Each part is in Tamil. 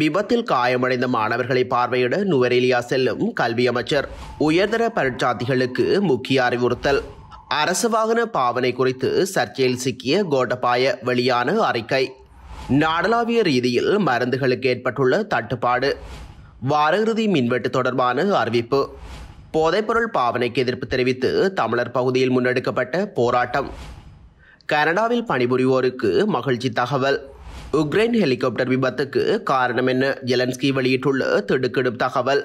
விபத்தில் காயமடைந்த மாணவர்களை பார்வையிட நுவரெலியா செல்லும் கல்வி அமைச்சர் உயர்தர பரீட்சார்த்திகளுக்கு முக்கிய அறிவுறுத்தல் அரசு வாகன பாவனை குறித்து சர்ச்சையில் சிக்கிய கோட்டபாய வெளியான அறிக்கை நாடளாவிய ரீதியில் மருந்துகளுக்கு ஏற்பட்டுள்ள தட்டுப்பாடு வாரகிருதி மின்வெட்டு தொடர்பான அறிவிப்பு போதைப்பொருள் பாவனைக்கு எதிர்ப்பு தெரிவித்து தமிழர் பகுதியில் முன்னெடுக்கப்பட்ட போராட்டம் கனடாவில் பணிபுரிவோருக்கு மகிழ்ச்சி தகவல் உக்ரைன் ஹெலிகாப்டர் விபத்துக்கு காரணம் என்ன ஜெலன்ஸ்கி வெளியிட்டுள்ள திடுக்கெடும் தகவல்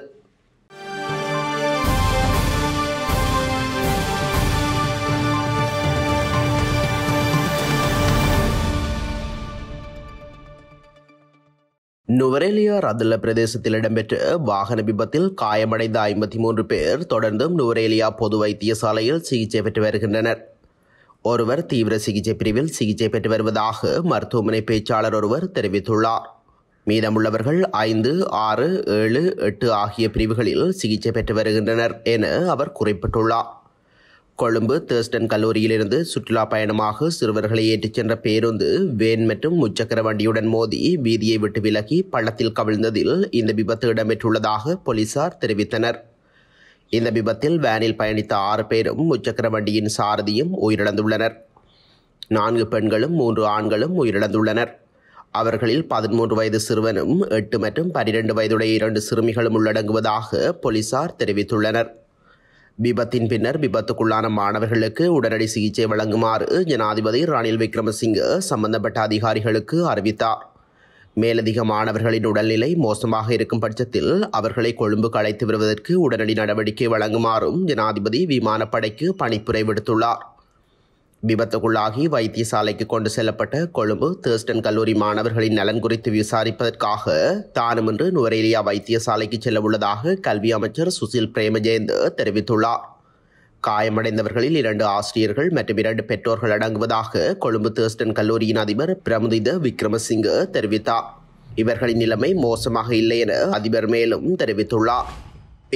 நுவரேலியா ரதுல பிரதேசத்தில் இடம்பெற்ற வாகன விபத்தில் காயமடைந்த ஐம்பத்தி மூன்று பேர் தொடர்ந்தும் நுவரேலியா பொது வைத்தியசாலையில் சிகிச்சை பெற்று வருகின்றனர் ஒருவர் தீவிர சிகிச்சை பிரிவில் சிகிச்சை பெற்று வருவதாக மருத்துவமனை பேச்சாளர் ஒருவர் தெரிவித்துள்ளார் மீதமுள்ளவர்கள் ஐந்து ஆறு ஏழு எட்டு ஆகிய பிரிவுகளில் சிகிச்சை பெற்று வருகின்றனர் என அவர் குறிப்பிட்டுள்ளார் கொழும்பு தேர்ஸ்டன் கல்லூரியிலிருந்து சுற்றுலா பயணமாக சிறுவர்களை ஏற்றிச் சென்ற பேருந்து வேன் மற்றும் முச்சக்கர வண்டியுடன் மோதி வீதியை விட்டு விலகி பள்ளத்தில் கவிழ்ந்ததில் இந்த விபத்து இடம்பெற்றுள்ளதாக போலீசார் தெரிவித்தனர் இந்த விபத்தில் வேனில் பயணித்த ஆறு பேரும் முச்சக்கர வண்டியின் சாரதியும் உயிரிழந்துள்ளனர் நான்கு பெண்களும் மூன்று ஆண்களும் உயிரிழந்துள்ளனர் அவர்களில் பதிமூன்று வயது சிறுவனும் எட்டு மற்றும் பனிரெண்டு வயதுடைய இரண்டு சிறுமிகளும் உள்ளடங்குவதாக போலீசார் தெரிவித்துள்ளனர் விபத்தின் பின்னர் விபத்துக்குள்ளான மாணவர்களுக்கு உடனடி சிகிச்சை வழங்குமாறு ஜனாதிபதி ரணில் விக்ரமசிங்க சம்பந்தப்பட்ட அதிகாரிகளுக்கு அறிவித்தார் மேலதிக மாணவர்களின் உடல்நிலை மோசமாக இருக்கும் பட்சத்தில் அவர்களை கொழும்பு கலைத்து வருவதற்கு உடனடி நடவடிக்கை வழங்குமாறும் ஜனாதிபதி விமானப்படைக்கு பணிப்புரை விடுத்துள்ளார் விபத்துக்குள்ளாகி வைத்தியசாலைக்கு கொண்டு செல்லப்பட்ட கொழும்பு தேர்ஸ்டன் கல்லூரி மாணவர்களின் நலன் குறித்து விசாரிப்பதற்காக தானும் இன்று நுவரேலியா வைத்தியசாலைக்கு செல்லவுள்ளதாக கல்வி அமைச்சர் சுசில் பிரேமஜேந்த் தெரிவித்துள்ளார் காயமடைந்தவர்களில் இரண்டு ஆசிரியர்கள் மற்றும் இரண்டு பெற்றோர்கள் அடங்குவதாக கொழும்பு தேர்ஸ்டன் கல்லூரியின் அதிபர் பிரமுதித விக்ரமசிங்க தெரிவித்தார் இவர்களின் நிலைமை மோசமாக இல்லை என அதிபர் மேலும் தெரிவித்துள்ளார்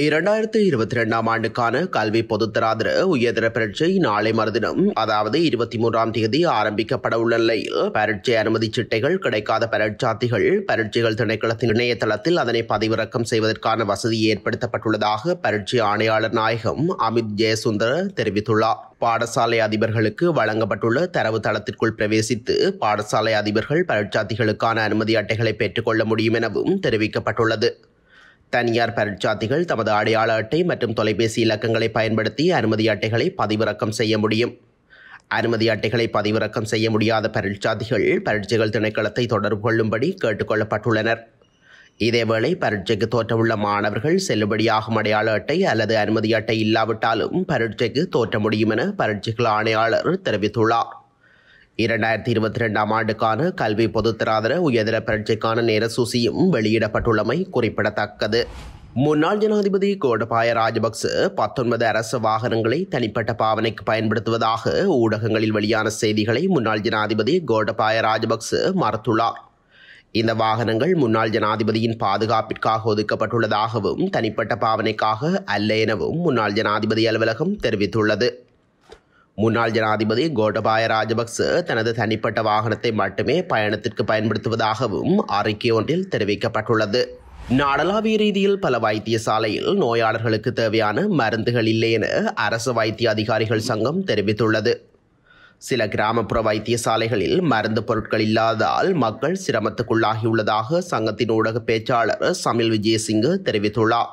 இரண்டாயிரத்தி இருபத்தி ரெண்டாம் ஆண்டுக்கான கல்வி பொதுத்தராதர உயர்தர பரீட்சை நாளை மறுதினம் அதாவது இருபத்தி மூன்றாம் தேதி ஆரம்பிக்கப்பட உள்ள நிலையில் பரீட்சை அனுமதி சிட்டைகள் கிடைக்காத பரீட்சார்த்திகள் பரீட்சைகள் திணைக்களத்தின் இணையதளத்தில் அதனை பதிவிறக்கம் செய்வதற்கான வசதி ஏற்படுத்தப்பட்டுள்ளதாக பரீட்சை ஆணையாளர் நாயகம் அமித் ஜெயசுந்தர் தெரிவித்துள்ளார் பாடசாலை அதிபர்களுக்கு வழங்கப்பட்டுள்ள தரவு தளத்திற்குள் பிரவேசித்து பாடசாலை அதிபர்கள் பரீட்சார்த்திகளுக்கான அனுமதி அட்டைகளை பெற்றுக்கொள்ள முடியும் எனவும் தெரிவிக்கப்பட்டுள்ளது தனியார் பரீட்சார்த்திகள் தமது அடையாள அட்டை மற்றும் தொலைபேசி இலக்கங்களை பயன்படுத்தி அனுமதி அட்டைகளை பதிவிறக்கம் செய்ய முடியும் அனுமதி அட்டைகளை பதிவிறக்கம் செய்ய முடியாத பரீட்சார்த்திகள் பரீட்சைகள் திணைக்களத்தை தொடர்பு கொள்ளும்படி கேட்டுக்கொள்ளப்பட்டுள்ளனர் இதேவேளை பரீட்சைக்கு தோற்றவுள்ள மாணவர்கள் செல்லுபடியாகும் அடையாள அட்டை அல்லது அனுமதி அட்டை இல்லாவிட்டாலும் பரீட்சைக்கு தோற்ற முடியும் என பரீட்சைகள் ஆணையாளர் தெரிவித்துள்ளார் இரண்டாயிரத்தி இருபத்தி ரெண்டாம் ஆண்டுக்கான கல்வி பொதுத்தராதர உயர்தர பரீட்சைக்கான நேர சூசியும் வெளியிடப்பட்டுள்ளமை குறிப்பிடத்தக்கது முன்னாள் ஜனாதிபதி கோடபாய ராஜபக்ச பத்தொன்பது அரசு வாகனங்களை தனிப்பட்ட பாவனைக்கு பயன்படுத்துவதாக ஊடகங்களில் வெளியான செய்திகளை முன்னாள் ஜனாதிபதி கோடபாய ராஜபக்ச மறுத்துள்ளார் இந்த வாகனங்கள் முன்னாள் ஜனாதிபதியின் பாதுகாப்பிற்காக ஒதுக்கப்பட்டுள்ளதாகவும் தனிப்பட்ட பாவனைக்காக அல்ல எனவும் முன்னாள் ஜனாதிபதி அலுவலகம் தெரிவித்துள்ளது முன்னாள் ஜனாதிபதி கோட்டபாய ராஜபக்ச தனது தனிப்பட்ட வாகனத்தை மட்டுமே பயணத்திற்கு பயன்படுத்துவதாகவும் அறிக்கை ஒன்றில் தெரிவிக்கப்பட்டுள்ளது நாடளாவிய ரீதியில் பல வைத்தியசாலையில் நோயாளர்களுக்கு தேவையான மருந்துகள் இல்லை என அரசு வைத்திய அதிகாரிகள் சங்கம் தெரிவித்துள்ளது சில கிராமப்புற வைத்தியசாலைகளில் மருந்து பொருட்கள் இல்லாததால் மக்கள் சிரமத்துக்குள்ளாகியுள்ளதாக சங்கத்தின் ஊடக பேச்சாளர் சமில் விஜயசிங்கு தெரிவித்துள்ளார்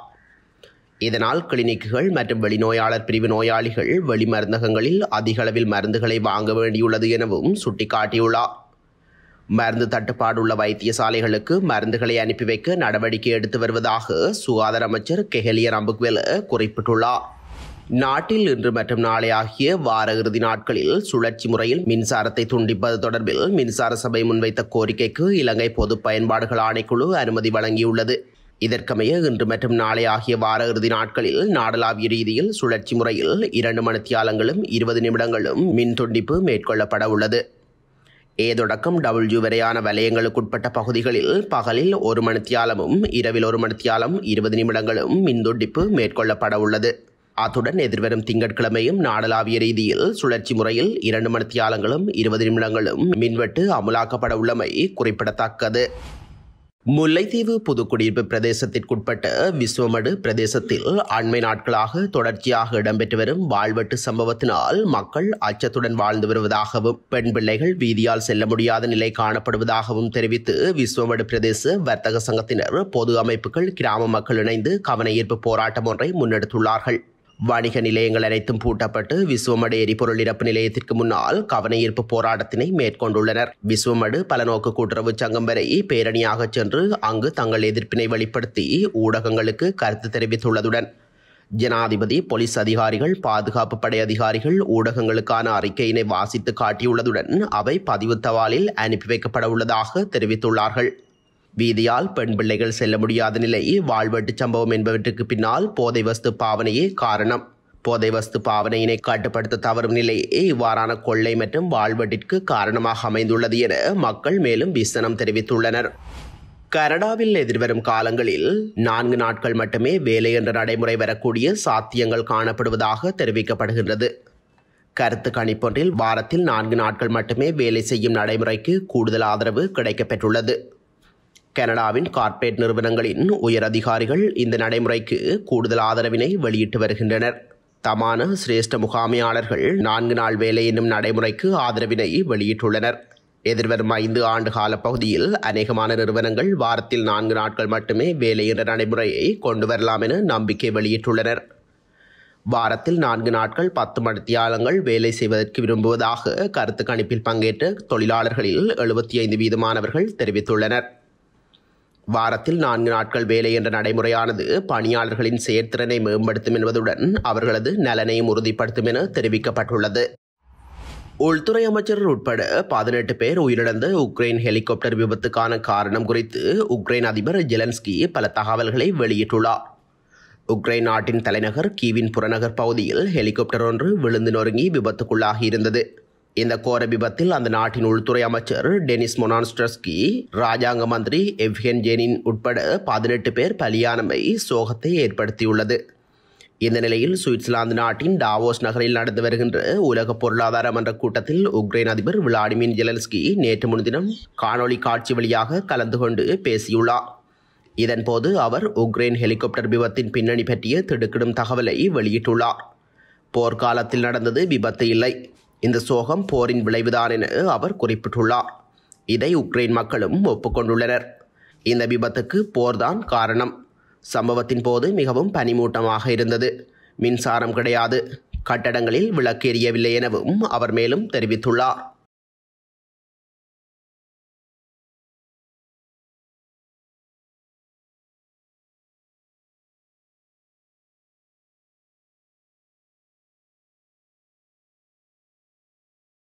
இதனால் கிளினிக்குகள் மற்றும் வெளிநோயாளர் பிரிவு நோயாளிகள் வெளிமருந்தகங்களில் அதிக அளவில் மருந்துகளை வாங்க வேண்டியுள்ளது எனவும் சுட்டிக்காட்டியுள்ளார் மருந்து தட்டுப்பாடுள்ள வைத்தியசாலைகளுக்கு மருந்துகளை அனுப்பி வைக்க நடவடிக்கை எடுத்து வருவதாக சுகாதார அமைச்சர் கெஹலிய ரம்புக்வெல குறிப்பிட்டுள்ளார் நாட்டில் இன்று மற்றும் நாளை ஆகிய வார இறுதி நாட்களில் சுழற்சி முறையில் மின்சாரத்தை துண்டிப்பது தொடர்பில் மின்சார சபை முன்வைத்த கோரிக்கைக்கு இலங்கை பொது பயன்பாடுகள் ஆணைக்குழு அனுமதி வழங்கியுள்ளது இதற்கமைய இன்று மற்றும் நாளை ஆகிய வார இறுதி நாட்களில் நாடளாவிய ரீதியில் சுழற்சி முறையில் இரண்டு மணித்தியாலங்களும் இருபது நிமிடங்களும் மின் துண்டிப்பு மேற்கொள்ளப்பட உள்ளது ஏ தொடக்கம் டபுள்யூ வரையான வலயங்களுக்குட்பட்ட பகுதிகளில் பகலில் ஒரு மணித்தியாலமும் இரவில் ஒரு மணித்தியாலம் இருபது நிமிடங்களும் மின் துண்டிப்பு மேற்கொள்ளப்பட உள்ளது அத்துடன் எதிர்வரும் திங்கட்கிழமையும் நாடளாவிய ரீதியில் சுழற்சி முறையில் இரண்டு மணித்தியாலங்களும் இருபது நிமிடங்களும் மின்வெட்டு அமுலாக்கப்பட உள்ளமை குறிப்பிடத்தக்கது முல்லைத்தீவு புதுக்குடியிருப்பு பிரதேசத்திற்குட்பட்ட விஸ்வமடு பிரதேசத்தில் அண்மை நாட்களாக தொடர்ச்சியாக இடம்பெற்று வரும் வாழ்வெட்டு சம்பவத்தினால் மக்கள் அச்சத்துடன் வாழ்ந்து வருவதாகவும் பெண் பிள்ளைகள் வீதியால் செல்ல முடியாத நிலை காணப்படுவதாகவும் தெரிவித்து விஸ்வமடு பிரதேச வர்த்தக சங்கத்தினர் பொது அமைப்புகள் கிராம மக்கள் இணைந்து ஈர்ப்பு போராட்டம் ஒன்றை முன்னெடுத்துள்ளார்கள் வணிக நிலையங்கள் அனைத்தும் பூட்டப்பட்டு விஸ்வமடு எரிபொருள் இறப்பு நிலையத்திற்கு முன்னால் ஈர்ப்பு போராட்டத்தினை மேற்கொண்டுள்ளனர் விஸ்வமடு பலநோக்கு கூட்டுறவு சங்கம் வரை பேரணியாக சென்று அங்கு தங்கள் எதிர்ப்பினை வெளிப்படுத்தி ஊடகங்களுக்கு கருத்து தெரிவித்துள்ளதுடன் ஜனாதிபதி போலீஸ் அதிகாரிகள் பாதுகாப்பு படை அதிகாரிகள் ஊடகங்களுக்கான அறிக்கையினை வாசித்து காட்டியுள்ளதுடன் அவை பதிவு தவாலில் அனுப்பி வைக்கப்பட உள்ளதாக தெரிவித்துள்ளார்கள் வீதியால் பெண் பிள்ளைகள் செல்ல முடியாத நிலையே வாழ்வெட்டு சம்பவம் என்பவற்றுக்கு பின்னால் போதை வஸ்து பாவனையே காரணம் போதை வஸ்து பாவனையினை காட்டுப்படுத்த தவறும் நிலையே இவ்வாறான கொள்ளை மற்றும் வாழ்வெட்டிற்கு காரணமாக அமைந்துள்ளது என மக்கள் மேலும் விசனம் தெரிவித்துள்ளனர் கனடாவில் எதிர்வரும் காலங்களில் நான்கு நாட்கள் மட்டுமே வேலை என்ற நடைமுறை வரக்கூடிய சாத்தியங்கள் காணப்படுவதாக தெரிவிக்கப்படுகின்றது கருத்து கணிப்பொன்றில் வாரத்தில் நான்கு நாட்கள் மட்டுமே வேலை செய்யும் நடைமுறைக்கு கூடுதல் ஆதரவு கிடைக்கப்பெற்றுள்ளது கனடாவின் கார்ப்பரேட் நிறுவனங்களின் உயர் அதிகாரிகள் இந்த நடைமுறைக்கு கூடுதல் ஆதரவினை வெளியிட்டு வருகின்றனர் தமான சிரேஷ்ட முகாமையாளர்கள் நான்கு நாள் வேலை என்னும் நடைமுறைக்கு ஆதரவினை வெளியிட்டுள்ளனர் எதிர்வரும் ஐந்து ஆண்டு கால பகுதியில் அநேகமான நிறுவனங்கள் வாரத்தில் நான்கு நாட்கள் மட்டுமே வேலை என்ற நடைமுறையை கொண்டு வரலாம் என நம்பிக்கை வெளியிட்டுள்ளனர் வாரத்தில் நான்கு நாட்கள் பத்து மணித்தியாலங்கள் வேலை செய்வதற்கு விரும்புவதாக கருத்து கணிப்பில் பங்கேற்ற தொழிலாளர்களில் எழுபத்தி ஐந்து வீதமானவர்கள் தெரிவித்துள்ளனர் வாரத்தில் நான்கு நாட்கள் வேலை என்ற நடைமுறையானது பணியாளர்களின் செயற்திறனை மேம்படுத்தும் என்பதுடன் அவர்களது நலனையும் உறுதிப்படுத்தும் என தெரிவிக்கப்பட்டுள்ளது உள்துறை அமைச்சர் உட்பட பதினெட்டு பேர் உயிரிழந்த உக்ரைன் ஹெலிகாப்டர் விபத்துக்கான காரணம் குறித்து உக்ரைன் அதிபர் ஜெலன்ஸ்கி பல தகவல்களை வெளியிட்டுள்ளார் உக்ரைன் நாட்டின் தலைநகர் கீவின் புறநகர் பகுதியில் ஹெலிகாப்டர் ஒன்று விழுந்து நொறுங்கி விபத்துக்குள்ளாகியிருந்தது இந்த கோர விபத்தில் அந்த நாட்டின் உள்துறை அமைச்சர் டெனிஸ் மொனான்ஸ்டர்ஸ்கி ராஜாங்க மந்திரி எவ்ஹென் ஜெனின் உட்பட பதினெட்டு பேர் பலியானமை சோகத்தை ஏற்படுத்தியுள்ளது இந்த நிலையில் சுவிட்சர்லாந்து நாட்டின் டாவோஸ் நகரில் நடந்து வருகின்ற உலக பொருளாதார மன்ற கூட்டத்தில் உக்ரைன் அதிபர் விளாடிமிர் ஜெலன்ஸ்கி நேற்று முன்தினம் காணொலி காட்சி வழியாக கலந்து கொண்டு பேசியுள்ளார் இதன்போது அவர் உக்ரைன் ஹெலிகாப்டர் விபத்தின் பின்னணி பற்றிய திடுக்கிடும் தகவலை வெளியிட்டுள்ளார் போர்க்காலத்தில் நடந்தது விபத்து இல்லை இந்த சோகம் போரின் விளைவுதான் என அவர் குறிப்பிட்டுள்ளார் இதை உக்ரைன் மக்களும் ஒப்புக்கொண்டுள்ளனர் இந்த விபத்துக்கு போர்தான் காரணம் சம்பவத்தின் போது மிகவும் பனிமூட்டமாக இருந்தது மின்சாரம் கிடையாது கட்டடங்களில் விளக்கு எரியவில்லை எனவும் அவர் மேலும் தெரிவித்துள்ளார்